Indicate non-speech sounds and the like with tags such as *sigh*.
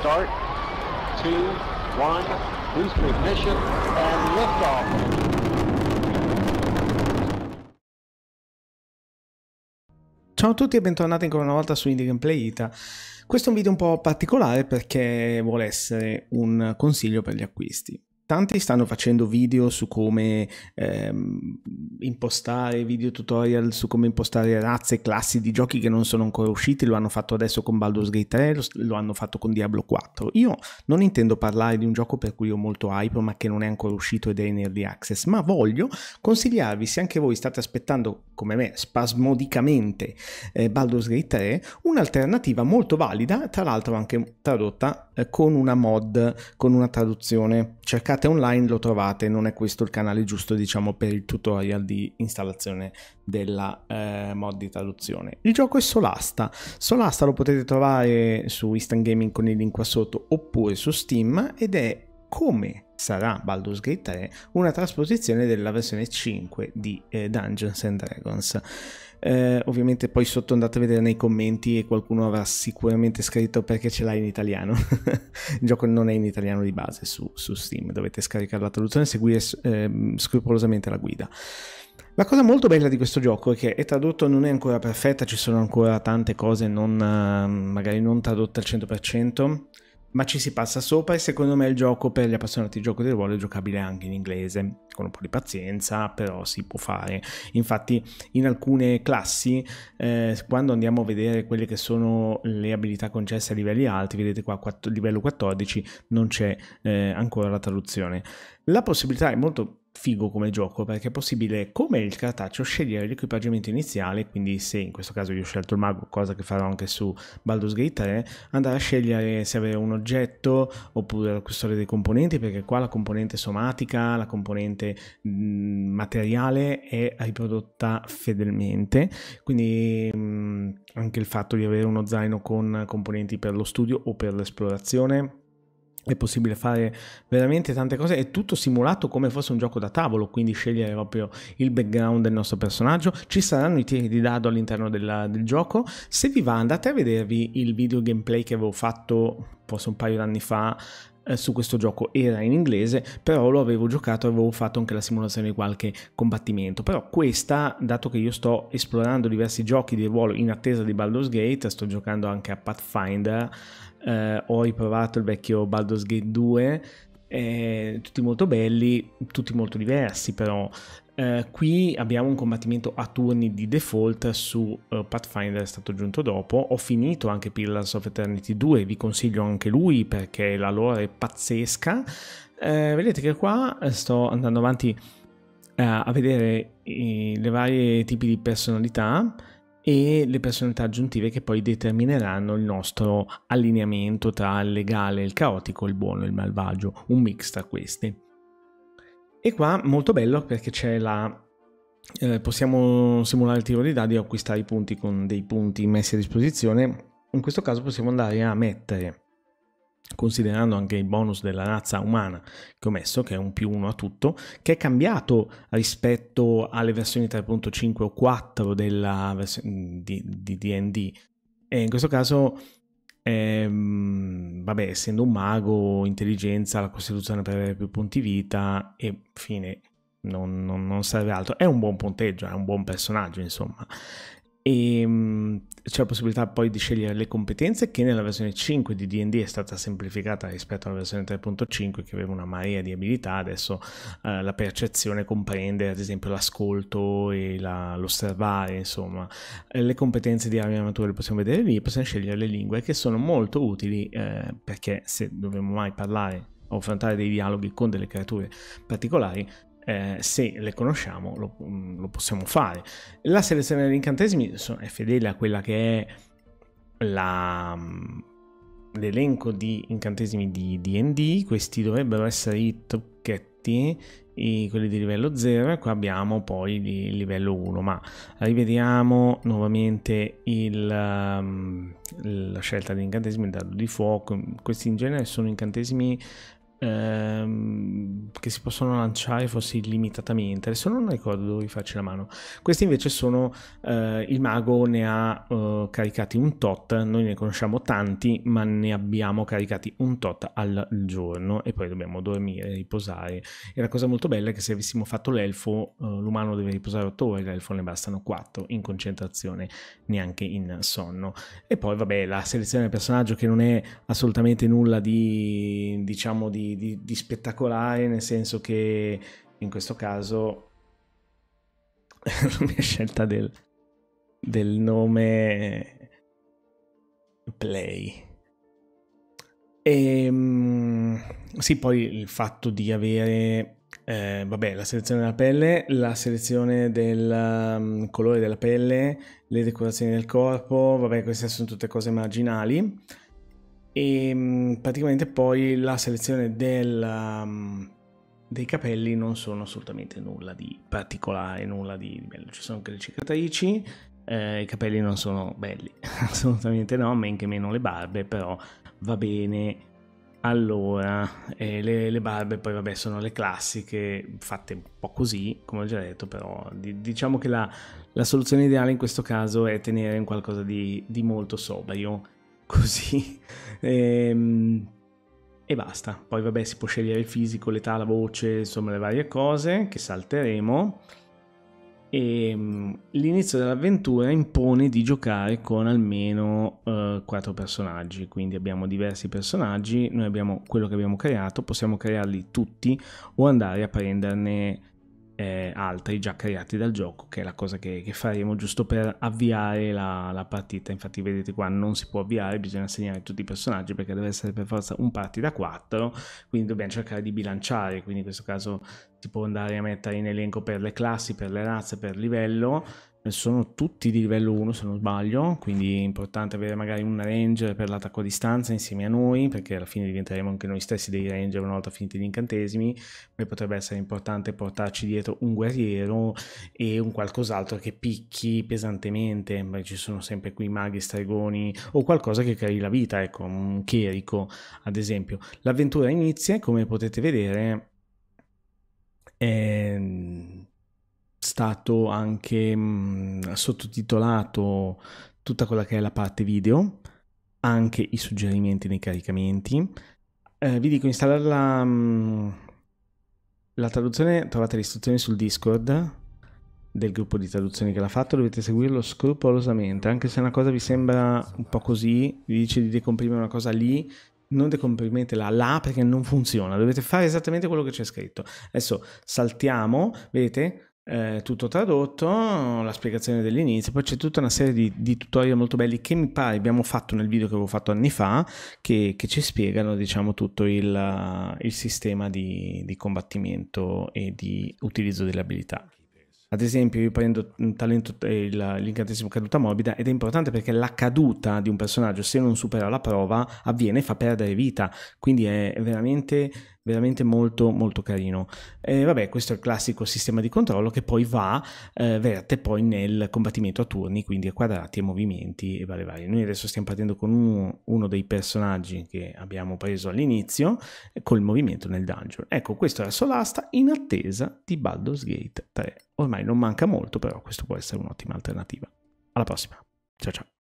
start, two, one, boost ignition, and liftoff. Ciao a tutti e bentornati ancora una volta su Indie Gameplay Ita. Questo è un video un po' particolare perché vuole essere un consiglio per gli acquisti. Tanti stanno facendo video su come ehm, impostare, video tutorial su come impostare razze e classi di giochi che non sono ancora usciti, lo hanno fatto adesso con Baldur's Gate 3, lo, lo, hanno fatto con Diablo 4. Io non intendo parlare di un gioco per cui ho molto hype ma che non è ancora uscito ed è in early access, ma voglio consigliarvi se anche voi state aspettando come me spasmodicamente eh, Baldur's Gate 3, un'alternativa molto valida, tra l'altro anche tradotta eh, con una mod, con una traduzione. Cercate andate online lo trovate, non è questo il canale giusto diciamo per il tutorial di installazione della eh, mod di traduzione. Il gioco è Solasta, Solasta lo potete trovare su Instant Gaming con il link qua sotto oppure su Steam ed è come sarà Baldur's Gate 3 una trasposizione della versione 5 di eh, Dungeons and Dragons. Eh, ovviamente poi sotto andate a vedere nei commenti e qualcuno avrà sicuramente scritto perché ce l'hai in italiano. *laughs* Il gioco non è in italiano di base su, su Steam, dovete scaricare la traduzione e seguire eh, scrupolosamente la guida. La cosa molto bella di questo gioco è che è tradotto, non è ancora perfetta, ci sono ancora tante cose non, ehm, magari non tradotte al 100%, ma ci si passa sopra e secondo me il gioco per gli appassionati di gioco di ruolo è giocabile anche in inglese, con un po' di pazienza però si può fare. Infatti in alcune classi eh, quando andiamo a vedere quelle che sono le abilità concesse a livelli alti, vedete qua quatt- livello 14 non c'è eh, ancora la traduzione. La possibilità è molto figo come gioco perché è possibile, come il cartaceo, scegliere l'equipaggiamento iniziale, quindi se in questo caso io ho scelto il mago, cosa che farò anche su Baldur's Gate 3, andare a scegliere se avere un oggetto oppure la custodia dei componenti, perché qua la componente somatica, la componente mh, mm, materiale è riprodotta fedelmente, quindi mh, mm, anche il fatto di avere uno zaino con componenti per lo studio o per l'esplorazione è possibile fare veramente tante cose, è tutto simulato come fosse un gioco da tavolo, quindi scegliere proprio il background del nostro personaggio, ci saranno i tiri di dado all'interno della, del gioco, se vi va andate a vedervi il video gameplay che avevo fatto forse un paio d'anni fa eh, su questo gioco era in inglese però lo avevo giocato e avevo fatto anche la simulazione di qualche combattimento però questa dato che io sto esplorando diversi giochi di ruolo in attesa di Baldur's Gate sto giocando anche a Pathfinder eh, ho riprovato il vecchio Baldur's Gate 2, eh, tutti molto belli, tutti molto diversi però. Eh, qui abbiamo un combattimento a turni di default su uh, Pathfinder, è stato aggiunto dopo. Ho finito anche Pillars of Eternity 2, vi consiglio anche lui perché la lore è pazzesca. Eh, vedete che qua eh, sto andando avanti a vedere i, le varie tipi di personalità e le personalità aggiuntive che poi determineranno il nostro allineamento tra il legale, il caotico, il buono e il malvagio, un mix tra questi. E qua molto bello perché c'è la eh, possiamo simulare il tiro di dadi e acquistare i punti con dei punti messi a disposizione. In questo caso possiamo andare a mettere considerando anche il bonus della razza umana che ho messo, che è un più uno a tutto, che è cambiato rispetto alle versioni 3.5 o 4 della vers- mm, di, di DD. E in questo caso, ehm, vabbè, essendo un mago, intelligenza, la costituzione per avere più punti vita e fine, non, non, non serve altro. È un buon punteggio, è un buon personaggio, insomma e c'è la possibilità poi di scegliere le competenze che nella versione 5 di DD è stata semplificata rispetto alla versione 3.5 che aveva una marea di abilità, adesso eh, la percezione comprende ad esempio l'ascolto e la, l'osservare, insomma eh, le competenze di armi e armature le possiamo vedere lì, possiamo scegliere le lingue che sono molto utili eh, perché se dobbiamo mai parlare o affrontare dei dialoghi con delle creature particolari eh, se le conosciamo lo, mm, lo, possiamo fare. La selezione degli incantesimi è fedele a quella che è mm, l'elenco di incantesimi di DD, questi dovrebbero essere i trucchetti, i, quelli di livello 0 e qua abbiamo poi il livello 1, ma rivediamo nuovamente il, mm, la scelta degli incantesimi, il dado di fuoco, questi in genere sono incantesimi ehm, che si possono lanciare forse illimitatamente. Adesso non ricordo dove farci la mano. Questi invece sono, eh, il mago ne ha eh, caricati un tot, noi ne conosciamo tanti, ma ne abbiamo caricati un tot al giorno e poi dobbiamo dormire, riposare. E la cosa molto bella è che se avessimo fatto l'elfo, eh, l'umano deve riposare 8 ore, l'elfo ne bastano 4 in concentrazione, neanche in sonno. E poi vabbè, la selezione del personaggio che non è assolutamente nulla di, diciamo, di di, di, spettacolare, nel senso che in questo caso *laughs* la mia scelta del, del nome Play. E, ehm, sì, poi il fatto di avere eh, vabbè, la selezione della pelle, la selezione del um, colore della pelle, le decorazioni del corpo, vabbè, queste sono tutte cose marginali e mm, praticamente poi la selezione del, um, dei capelli non sono assolutamente nulla di particolare, nulla di bello. Ci sono greci cataici, eh, i capelli non sono belli, *laughs* assolutamente no, men che meno le barbe, però va bene. Allora, eh, le, le, barbe poi vabbè sono le classiche, fatte un po' così, come ho già detto, però di, diciamo che la, la, soluzione ideale in questo caso è tenere un qualcosa di, di molto sobrio così. *laughs* e, ehm, e basta. Poi vabbè, si può scegliere il fisico, l'età, la voce, insomma le varie cose che salteremo. E ehm, l'inizio dell'avventura impone di giocare con almeno uh, eh, 4 personaggi, quindi abbiamo diversi personaggi, noi abbiamo quello che abbiamo creato, possiamo crearli tutti o andare a prenderne eh, altri già creati dal gioco, che è la cosa che, che faremo giusto per avviare la, la, partita. Infatti, vedete qua non si può avviare, bisogna segnare tutti i personaggi perché deve essere per forza un party da 4. Quindi dobbiamo cercare di bilanciare. Quindi in questo caso si può andare a mettere in elenco per le classi, per le razze, per livello sono tutti di livello 1 se non sbaglio, quindi è importante avere magari un ranger per l'attacco a distanza insieme a noi, perché alla fine diventeremo anche noi stessi dei ranger una volta finiti gli incantesimi, poi potrebbe essere importante portarci dietro un guerriero e un qualcos'altro che picchi pesantemente, Beh, ci sono sempre qui maghi, stregoni o qualcosa che crei la vita, ecco, un chierico ad esempio. L'avventura inizia, come potete vedere, è ehm, stato anche mh, mm, sottotitolato tutta quella che è la parte video, anche i suggerimenti nei caricamenti. Eh, vi dico installare la, mm, la traduzione, trovate le istruzioni sul Discord del gruppo di traduzioni che l'ha fatto, dovete seguirlo scrupolosamente, anche se una cosa vi sembra un po' così, vi dice di decomprimere una cosa lì, non decomprimetela là perché non funziona, dovete fare esattamente quello che c'è scritto. Adesso saltiamo, vedete? eh, tutto tradotto, la spiegazione dell'inizio, poi c'è tutta una serie di, di, tutorial molto belli che mi pare abbiamo fatto nel video che avevo fatto anni fa, che, che ci spiegano diciamo tutto il, eh, il sistema di, di combattimento e di utilizzo delle abilità. Ad esempio, io prendo talento, eh, l'incantesimo caduta morbida ed è importante perché la caduta di un personaggio, se non supera la prova, avviene e fa perdere vita. Quindi è veramente veramente molto molto carino e vabbè questo è il classico sistema di controllo che poi va eh, verte poi nel combattimento a turni quindi a quadrati e movimenti e varie varie noi adesso stiamo partendo con uno, uno dei personaggi che abbiamo preso all'inizio eh, col movimento nel dungeon ecco questo era Solasta in attesa di Baldur's Gate 3 ormai non manca molto però questo può essere un'ottima alternativa alla prossima ciao ciao